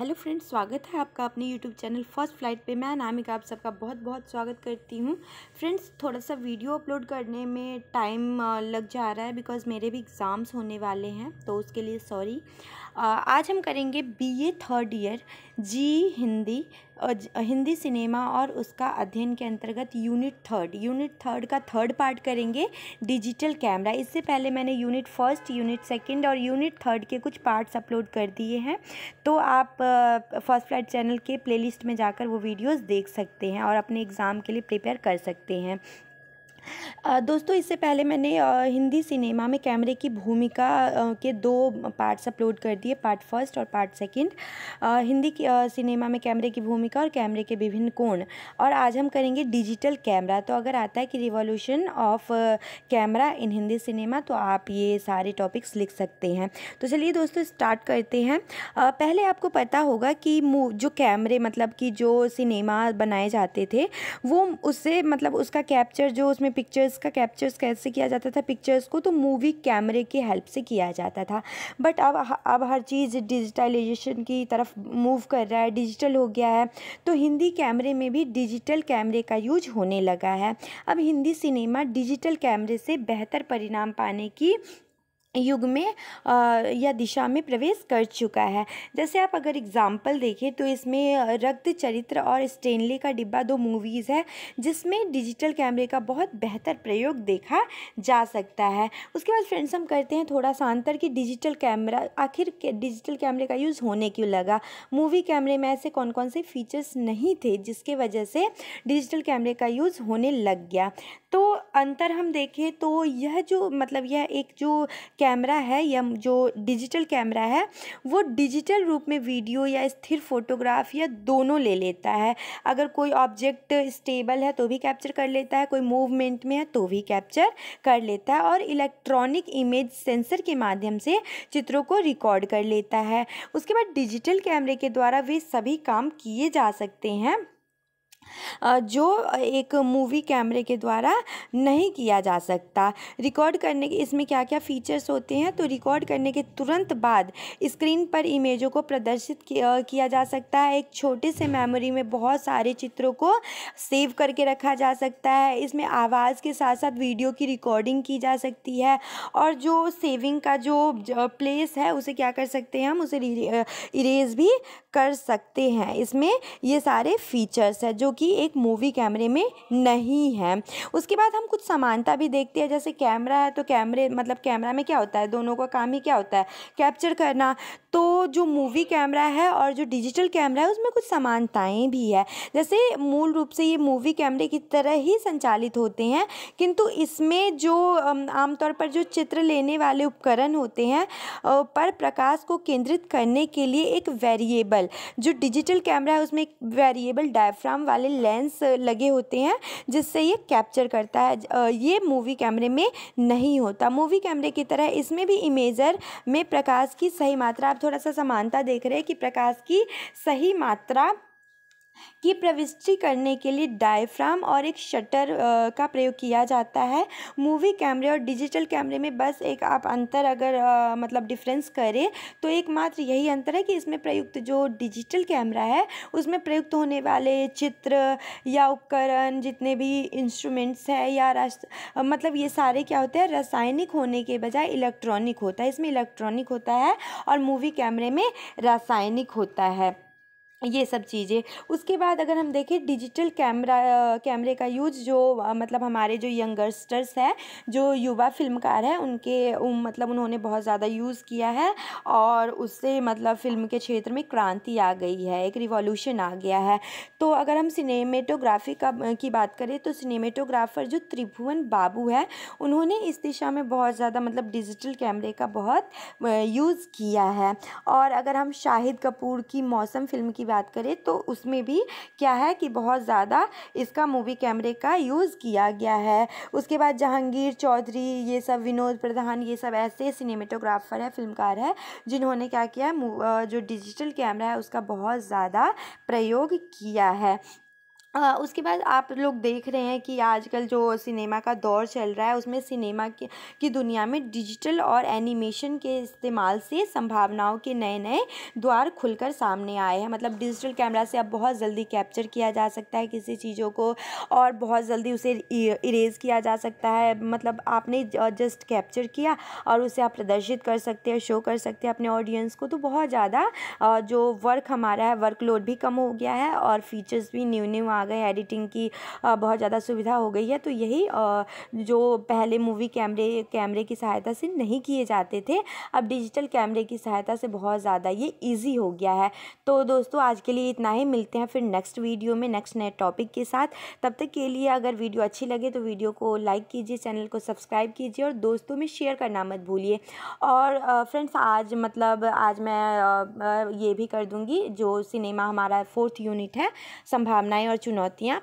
hello friends स्वागत है आपका अपने यूट्यूब चैनल फर्स्ट फ्लाइट पे मैं नामिका आप सबका बहुत बहुत स्वागत करती हूँ फ्रेंड्स थोड़ा सा वीडियो अपलोड करने में टाइम लग जा रहा है बिकॉज़ मेरे भी एग्ज़ाम्स होने वाले हैं तो उसके लिए सॉरी आज हम करेंगे बीए थर्ड ईयर जी हिंदी हिंदी सिनेमा और उसका अध्ययन के अंतर्गत यूनिट थर्ड यूनिट थर्ड का थर्ड पार्ट करेंगे डिजिटल कैमरा इससे पहले मैंने यूनिट फर्स्ट यूनिट सेकंड और यूनिट थर्ड के कुछ पार्ट्स अपलोड कर दिए हैं तो आप फर्स्ट फ्लाइट चैनल के प्लेलिस्ट में जाकर वो वीडियोस देख सकते हैं और अपने एग्ज़ाम के लिए प्रिपेयर कर सकते हैं दोस्तों इससे पहले मैंने हिंदी सिनेमा में कैमरे की भूमिका के दो पार्ट्स अपलोड कर दिए पार्ट फर्स्ट और पार्ट सेकंड हिंदी की सिनेमा में कैमरे की भूमिका और कैमरे के विभिन्न कोण और आज हम करेंगे डिजिटल कैमरा तो अगर आता है कि revolution of camera in Hindi cinema तो आप ये सारे टॉपिक्स लिख सकते हैं तो चलिए दोस्तों स्टार्ट करते हैं पहले आपको पता होगा कि जो कैमरे मतलब कि जो सिनेमा बनाए जाते थे वो उससे मतलब उसका कैप्चर जो उसमें में पिक्चर्स का कैप्चर्स कैसे किया जाता था पिक्चर्स को तो मूवी कैमरे की हेल्प से किया जाता था बट अब अब हर चीज़ डिजिटलाइजेशन की तरफ मूव कर रहा है डिजिटल हो गया है तो हिंदी कैमरे में भी डिजिटल कैमरे का यूज होने लगा है अब हिंदी सिनेमा डिजिटल कैमरे से बेहतर परिणाम पाने की युग में या दिशा में प्रवेश कर चुका है जैसे आप अगर एग्जाम्पल देखें तो इसमें रक्त चरित्र और स्टेनले का डिब्बा दो मूवीज़ है जिसमें डिजिटल कैमरे का बहुत बेहतर प्रयोग देखा जा सकता है उसके बाद फ्रेंड्स हम करते हैं थोड़ा सा अंतर कि डिजिटल कैमरा आखिर डिजिटल कैमरे का यूज़ होने क्यों लगा मूवी कैमरे में ऐसे कौन कौन से फीचर्स नहीं थे जिसके वजह से डिजिटल कैमरे का यूज़ होने लग गया तो अंतर हम देखें तो यह जो मतलब यह एक जो कैमरा है या जो डिजिटल कैमरा है वो डिजिटल रूप में वीडियो या स्थिर फोटोग्राफ या दोनों ले लेता है अगर कोई ऑब्जेक्ट स्टेबल है तो भी कैप्चर कर लेता है कोई मूवमेंट में है तो भी कैप्चर कर लेता है और इलेक्ट्रॉनिक इमेज सेंसर के माध्यम से चित्रों को रिकॉर्ड कर लेता है उसके बाद डिजिटल कैमरे के द्वारा वे सभी काम किए जा सकते हैं जो एक मूवी कैमरे के द्वारा नहीं किया जा सकता रिकॉर्ड करने के इसमें क्या क्या फ़ीचर्स होते हैं तो रिकॉर्ड करने के तुरंत बाद स्क्रीन पर इमेजों को प्रदर्शित किया जा सकता है एक छोटे से मेमोरी में बहुत सारे चित्रों को सेव करके रखा जा सकता है इसमें आवाज़ के साथ साथ वीडियो की रिकॉर्डिंग की जा सकती है और जो सेविंग का जो प्लेस है उसे क्या कर सकते हैं हम उसे इरेज भी कर सकते हैं इसमें ये सारे फीचर्स है जो कि एक मूवी कैमरे में नहीं है उसके बाद हम कुछ समानता भी देखते हैं जैसे कैमरा है तो कैमरे मतलब कैमरा में क्या होता है दोनों का काम ही क्या होता है कैप्चर करना तो जो मूवी कैमरा है और जो डिजिटल कैमरा है उसमें कुछ समानताएँ भी है जैसे मूल रूप से ये मूवी कैमरे की तरह ही संचालित होते हैं किंतु इसमें जो आमतौर पर जो चित्र लेने वाले उपकरण होते हैं पर प्रकाश को केंद्रित करने के लिए एक वेरिएबल जो डिजिटल कैमरा है उसमें एक वेरिएबल डायफ्राम वाले वाले लेंस लगे होते हैं जिससे ये कैप्चर करता है ये मूवी कैमरे में नहीं होता मूवी कैमरे की तरह इसमें भी इमेजर में प्रकाश की सही मात्रा आप थोड़ा सा समानता देख रहे हैं कि प्रकाश की सही मात्रा की प्रविष्टि करने के लिए डायफ्राम और एक शटर का प्रयोग किया जाता है मूवी कैमरे और डिजिटल कैमरे में बस एक आप अंतर अगर आ, मतलब डिफरेंस करें तो एकमात्र यही अंतर है कि इसमें प्रयुक्त जो डिजिटल कैमरा है उसमें प्रयुक्त होने वाले चित्र या उपकरण जितने भी इंस्ट्रूमेंट्स हैं या मतलब ये सारे क्या होते हैं रासायनिक होने के बजाय इलेक्ट्रॉनिक होता है इसमें इलेक्ट्रॉनिक होता है और मूवी कैमरे में रासायनिक होता है ये सब चीज़ें उसके बाद अगर हम देखें डिजिटल कैमरा कैमरे का यूज जो मतलब हमारे जो यंगस्टर्स हैं जो युवा फिल्मकार हैं उनके मतलब उन्होंने बहुत ज़्यादा यूज़ किया है और उससे मतलब फ़िल्म के क्षेत्र में क्रांति आ गई है एक रिवॉल्यूशन आ गया है तो अगर हम सिनेमेटोग्राफी का की बात करें तो सिनेमेटोग्राफ़र जो त्रिभुवन बाबू है उन्होंने इस दिशा में बहुत ज़्यादा मतलब डिजिटल कैमरे का बहुत यूज़ किया है और अगर हम शाहिद कपूर की मौसम फिल्म की बात करें तो उसमें भी क्या है कि बहुत ज़्यादा इसका मूवी कैमरे का यूज़ किया गया है उसके बाद जहांगीर चौधरी ये सब विनोद प्रधान ये सब ऐसे सिनेमेटोग्राफर है फिल्मकार है जिन्होंने क्या किया है जो डिजिटल कैमरा है उसका बहुत ज़्यादा प्रयोग किया है उसके बाद आप लोग देख रहे हैं कि आजकल जो सिनेमा का दौर चल रहा है उसमें सिनेमा की की दुनिया में डिजिटल और एनिमेशन के इस्तेमाल से संभावनाओं के नए नए द्वार खुलकर सामने आए हैं मतलब डिजिटल कैमरा से अब बहुत जल्दी कैप्चर किया जा सकता है किसी चीज़ों को और बहुत जल्दी उसे इरेज किया जा सकता है मतलब आपने जस्ट कैप्चर किया और उसे आप प्रदर्शित कर सकते हैं शो कर सकते हैं अपने ऑडियंस को तो बहुत ज़्यादा जो वर्क हमारा है वर्कलोड भी कम हो गया है और फीचर्स भी न्यू न्यू आ गए एडिटिंग की बहुत ज़्यादा सुविधा हो गई है तो यही जो पहले मूवी कैमरे कैमरे की सहायता से नहीं किए जाते थे अब डिजिटल कैमरे की सहायता से बहुत ज़्यादा ये ईजी हो गया है तो दोस्तों आज के लिए इतना ही मिलते हैं फिर नेक्स्ट वीडियो में नेक्स्ट नए टॉपिक के साथ तब तक के लिए अगर वीडियो अच्छी लगे तो वीडियो को लाइक कीजिए चैनल को सब्सक्राइब कीजिए और दोस्तों में शेयर करना मत भूलिए और फ्रेंड्स आज मतलब आज मैं ये भी कर दूँगी जो सिनेमा हमारा फोर्थ यूनिट है संभावनाएं और चुनौतियाँ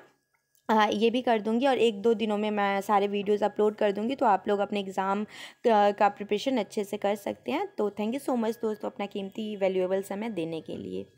ये भी कर दूँगी और एक दो दिनों में मैं सारे वीडियोस अपलोड कर दूँगी तो आप लोग अपने एग्ज़ाम का प्रिपरेशन अच्छे से कर सकते हैं तो थैंक यू सो मच दोस्तों अपना कीमती वैल्यूएबल समय देने के लिए